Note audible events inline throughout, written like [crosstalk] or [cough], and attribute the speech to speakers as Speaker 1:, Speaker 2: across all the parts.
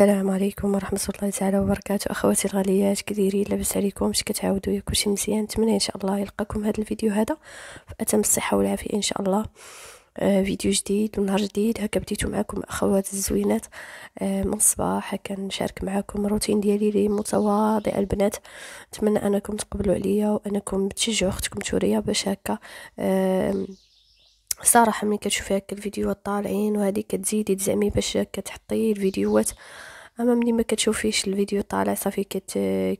Speaker 1: السلام عليكم ورحمة الله تعالى وبركاته أخواتي الغاليات كديرين لاباس عليكم مش كتعاودوا كلشي مزيان نتمنى إن شاء الله يلقاكم هذا الفيديو هذا في أتم الصحة والعافية إن شاء الله آه فيديو جديد ونهار جديد هكا بديتو معاكم أخوات الزوينات آه من الصباح هكا نشارك معاكم الروتين ديالي اللي متواضع البنات نتمنى أنكم تقبلوا عليا وأنكم تشجعوا أختكم توريا باش هكا آه صراحه ملي كتشوفي هكا الفيديوهات طالعين وهذه كتزيدي تزعمي باش كتحطي الفيديوهات اما ملي ما كتشوفيش الفيديو طالع صافي كت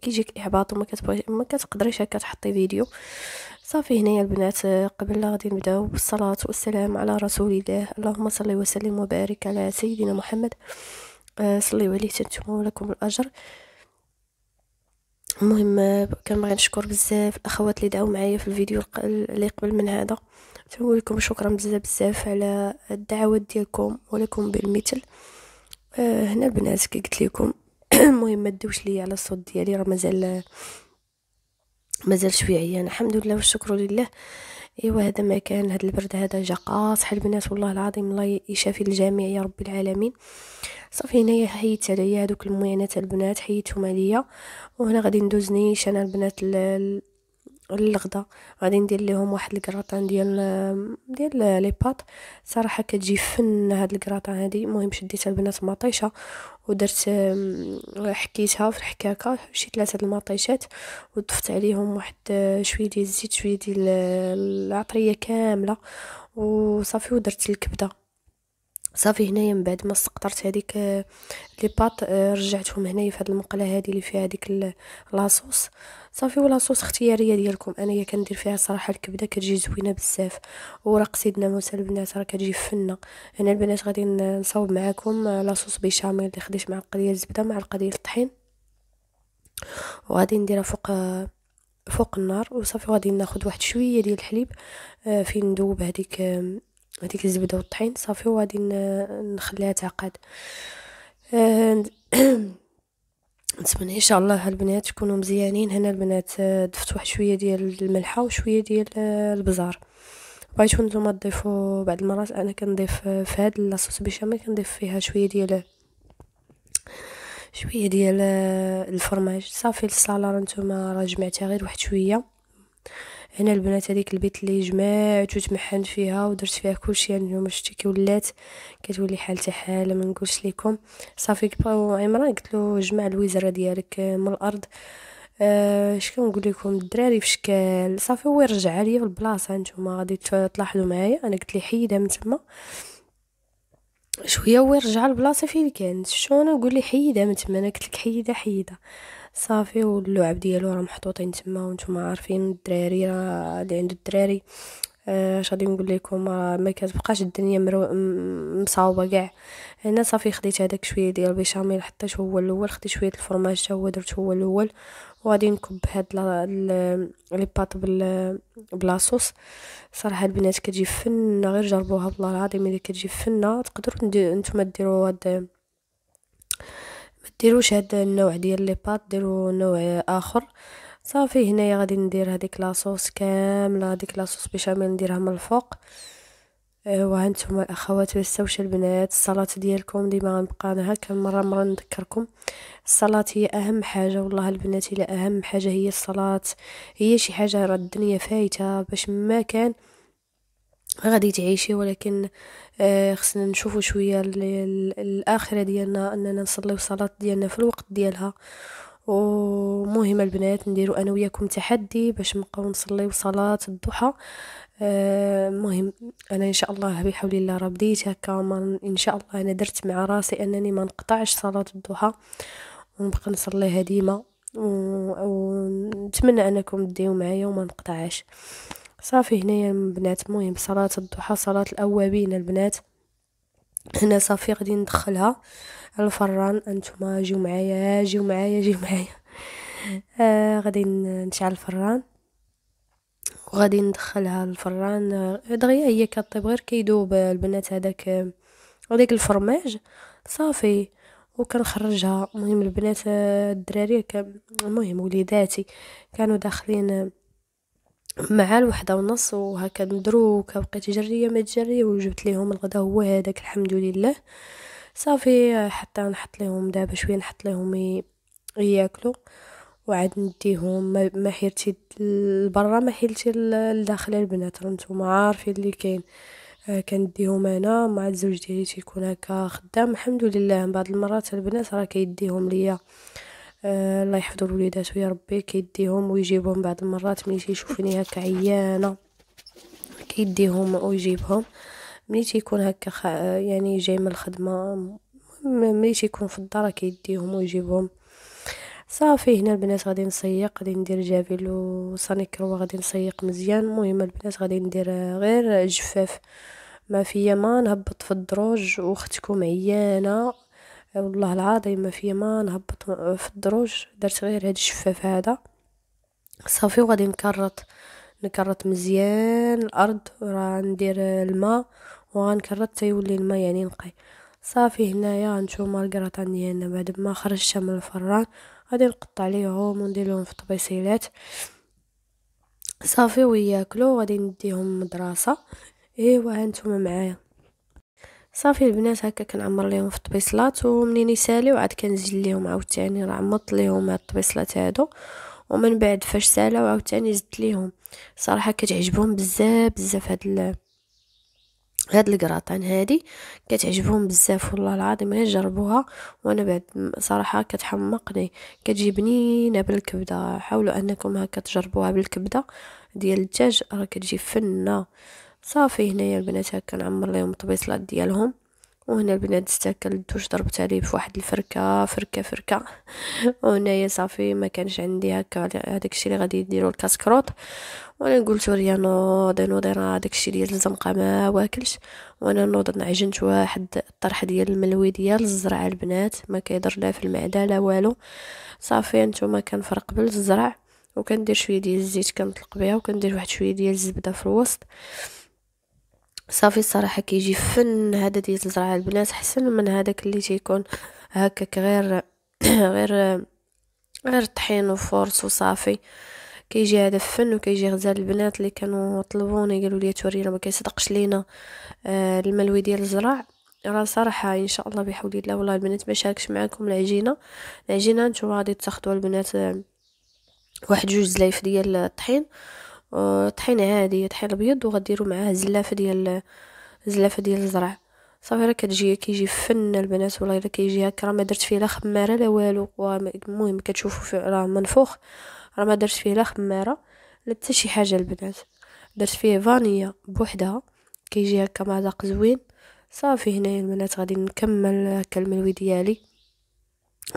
Speaker 1: كيجيك احباط وما كتبغي ما كتقدريش هكا تحطي فيديو صافي هنايا البنات قبل لا غادي نبداو بالصلاه والسلام على رسول الله اللهم صل وسلم وبارك على سيدنا محمد آه، صليو عليه تنتم لكم الاجر المهم كنبغي نشكر بزاف الاخوات اللي دعاو معايا في الفيديو اللي قبل من هذا لكم شكرا بزاف بزاف على الدعوات ديالكم ولكم بالمثل آه هنا البنات كي قلت لكم [clears throat] المهم ما تدوش ليا على الصوت ديالي راه مازال مازال شويه عيان الحمد لله والشكر لله ايوا هذا ما كان هذا البرد هذا جا قاصح البنات والله العظيم الله يشافي الجميع يا رب العالمين صافي هنايا حيدت عليا هذوك المعينات البنات حيدتهم عليا وهنا غادي ندوز نيش انا البنات للغدا غادي ندير ليهم واحد الكراطان ديال ديال لي بات صراحه كتجي فن هاد الكراطان هادي المهم شديتها البنات مطيشه ودرت حكيتها في الحكاكه شي ثلاثه المطيشات وضفت عليهم واحد شويه ديال الزيت شويه ديال العطريه كامله وصافي ودرت الكبده صافي هنايا من بعد ما سقطرت هذيك آه، لي بات آه، رجعتهم هنايا في هذه المقله هذه اللي فيها هذيك لاصوص صافي ولاصوص اختياريه ديالكم انايا كندير فيها صراحه الكبده كتجي زوينه بزاف وراق سيدنا موسى البنات راه كتجي فنه هنا البنات غادي نصاوب معكم آه، لاصوص بيشاميل اللي خديت معلقه ديال الزبده معلقه ديال الطحين وغادي نديرها فوق فوق النار وصافي غادي ناخذ واحد شويه ديال الحليب فين ندوب هذيك هذيك الزبده والطحين صافي وغادي نخليها تعقد آه، [clears throat] نتمنى ان شاء الله البنات يكونوا مزيانين هنا البنات آه، ضفت واحد شويه ديال الملحه وشويه ديال آه، البزار بغيتو نتوما تضيفوا بعض المرات انا كنضيف في هاد لاصوص بيشاميل كنضيف فيها شويه ديال شويه ديال الفرماج صافي الصاله راه نتوما راه جمعتها غير واحد شويه هنا البنات هذيك البيت اللي جمعت وتمحنت فيها ودرت فيها كلشي يعني اليوم شتي كي ولات كتولي حالتها حاله ما نقولش لكم صافي كبروا عمران قلت له جمع الوزره ديالك من الارض أه كنقول لكم الدراري في شكل صافي هو يرجع ليا في البلاصه نتوما غادي تلاحظوا معايا انا قلت لي حيدها من تما شويه هو يرجع للبلاصه فين كانت شفتو انا نقول لي حيدها من تما انا قلت لك حيدها حيدها صافي واللعب ديالو راه محطوطين تما وانتم عارفين الدراري راه اللي عنده الدراري اش آه، غادي نقول لكم راه ما كتبقاش الدنيا مرو... مصاوبه كاع هنا صافي خديت هذاك شويه ديال البيشاميل حطيت هو الاول خديت شويه الفرماج حتى هو درت هو الاول وغادي نكب هاد لي بات بال بلاصوص صراحه البنات كتجي فنه غير جربوها والله العظيم الا كتجي فنه تقدروا نتوما ديروا هاد ما ديروش هاد النوع ديال لي بات ديروا نوع اخر صافي هنايا غادي ندير هذيك لاصوص كامله هذيك لاصوص بيشاميل نديرها من الفوق انتم الاخوات والسوش البنات الصلاه ديالكم ديما غنبقى انا هكا مره مره نذكركم الصلاه هي اهم حاجه والله البنات الى اهم حاجه هي الصلاه هي شي حاجه راه الدنيا فايته باش ما كان غادي تعيشي ولكن آه، خصنا نشوفوا شويه الاخره ديالنا اننا نصليو الصلاه ديالنا في الوقت ديالها ومهم البنات نديرو انا وياكم تحدي باش نبقاو نصليو صلاه الضحى المهم آه، انا ان شاء الله بحول الله راه بديت هكا ان شاء الله انا درت مع راسي انني ما نقطعش صلاه الضحى ونبقى نصليها ديما ونتمنى انكم تديو معايا وما نقطعش صافي هنايا البنات مهم صلاة الضحى صلاة الأوابين البنات هنا صافي غادي ندخلها الفران انتما جيو معايا جيو معايا جيو معايا آه غادي نشعل الفران وغادي ندخلها الفران آه، دغيا هي كطيب غير كيدوب البنات هذاك آه، هذيك الفرماج صافي وكنخرجها المهم البنات آه، الدراري المهم وليداتي كانوا داخلين مع الوحدة ونص وهكا مدروكة بقيت جرية ما تجري وجبت ليهم الغدا هو هذاك الحمد لله صافي حتى نحط ليهم دابا شويه نحط ليهم ياكلوا وعاد نديهم ما حيرتي لبرا ما حيرتي لداخل البنات راه ما عارفين اللي كاين آه، كنديهم انا مع الزوج ديالي تيكون هكا خدام الحمد لله بعض المرات البنات راه كيديهم ليا آه، الله يحفظ الوليدات ويا ربي كيديهم ويجيبهم بعض المرات ملي تيشوفني هكا عيانه كيديهم ويجيبهم ملي تيكون هكا خ... يعني جاي من الخدمه ملي تيكون في الدار كيديهم ويجيبهم صافي هنا البنات غادي نسيق غادي ندير جافيل وسانيكرو غادي نسيق مزيان المهم البنات غادي ندير غير جفاف ما فيا ما نهبط في الدروج واختكم عيانه والله العظيم ما في ما نهبط في الدروج درت غير هاد الشفاف هذا صافي وغادي نكرط نكرط مزيان الارض راه ندير الماء وغنكرط يولي الماء يعني نقي صافي هنايا نتوما الكراتان ديالنا بعد ما خرجتها من الفران غادي نقطع ليهم وندير لهم في الطبيسيلات صافي وياكلو غادي نديهم مدرسه ايوا هانتوما معايا صافي البنات هكا كنعمر ليهم في الطبيصلات ومنين يساليو عاد كنزيد ليهم عاوتاني راه عمط ليهم هاد الطبيصلات هادو ومن بعد فاش سالاو عاوتاني زدت ليهم صراحه كتعجبهم بزاف بزاف هاد ال... هاد الكراطان هادي كتعجبهم بزاف والله العظيم غير جربوها وانا بعد صراحه كتحمقني كتجي بنينه بالكبده حاولوا انكم هكا تجربوها بالكبده ديال الدجاج راه كتجي فنه صافي هنايا البنات هكا نعمر لهم الطبيصلات ديالهم وهنا البنات استاكل الدوش ضربت عليه بواحد الفركه فركه فركه [laughs] وهنايا صافي ما كانش عندي هكا هذاك الشيء اللي غادي يديروا الكاسكروط وانا قلت ليا نوضي نوضي راه هذاك الشيء ديال الزنقه ما واكلش وانا نوض نعجنت واحد الطرح ديال الملوي ديال الزرع البنات ما كيضر لا في المعده لا والو صافي انتما كنفرق بالزرع وكندير شويه ديال الزيت كنطلق بها وكندير واحد شويه ديال الزبده في الوسط صافي الصراحة كيجي فن هذا ديال الزرع البنات حسن من هذاك اللي تيكون هكاك غير [coughs] غير غير طحين وفورس وصافي كيجي هذا فن وكيجي غزال البنات اللي كانوا طلبوني قالوا لي تورينا ما كيصدقش لينا آه، الملوي ديال الزرع راه صراحه ان شاء الله بحول الله والله البنات شاركش معكم العجينه العجينه نتوما غادي تاخذوا البنات آه، واحد جوج زلايف ديال الطحين طحينه عاديه طحين الابيض وغديروا معاه زلافه ديال زلافه ديال الزرع صافي راه كتجي كيجي فن البنات والله الا كيجي هكا راه ما درت فيه لا خماره لا والو المهم كتشوفوا راه منفوخ راه ما درت فيه لا خماره لا حتى شي حاجه البنات درت فيه فانيا بوحدها كيجي هكا مذاق زوين صافي هنايا البنات غادي نكمل هكا الملوي ديالي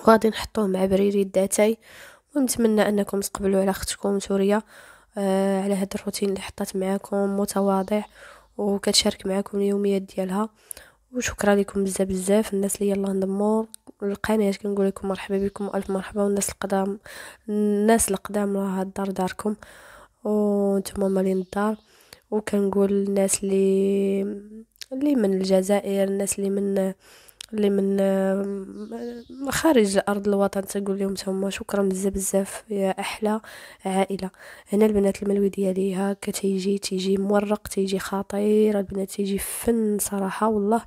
Speaker 1: وغادي نحطوه مع بريري الداتاي ونتمنى انكم تقبلوا على اختكم سوريا آه، على هاد الروتين اللي حطات معاكم متواضع وكتشارك معاكم اليوميات ديالها وشكرا لكم بزاف بزاف الناس اللي يلا انضموا القناه كنقول لكم مرحبا بكم الف مرحبا والناس القدام الناس القدام راه الدار داركم وانتم مالين الدار وكنقول الناس اللي اللي من الجزائر الناس اللي من اللي من خارج ارض الوطن تقول لهم تما شكرا بزاف بزاف يا احلى عائله هنا البنات الملوي دياليها كتيجي تيجي مورق تيجي خطير البنات تيجي فن صراحه والله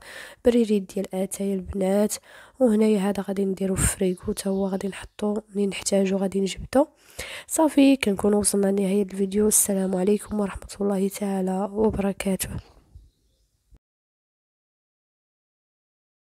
Speaker 1: بريريد ديال اتاي البنات وهنايا هذا غادي نديرو في فريكو حتى هو غادي نحطو ملي نحتاجو غادي نجبدو صافي كنكون وصلنا لنهايه الفيديو السلام عليكم ورحمه الله تعالى وبركاته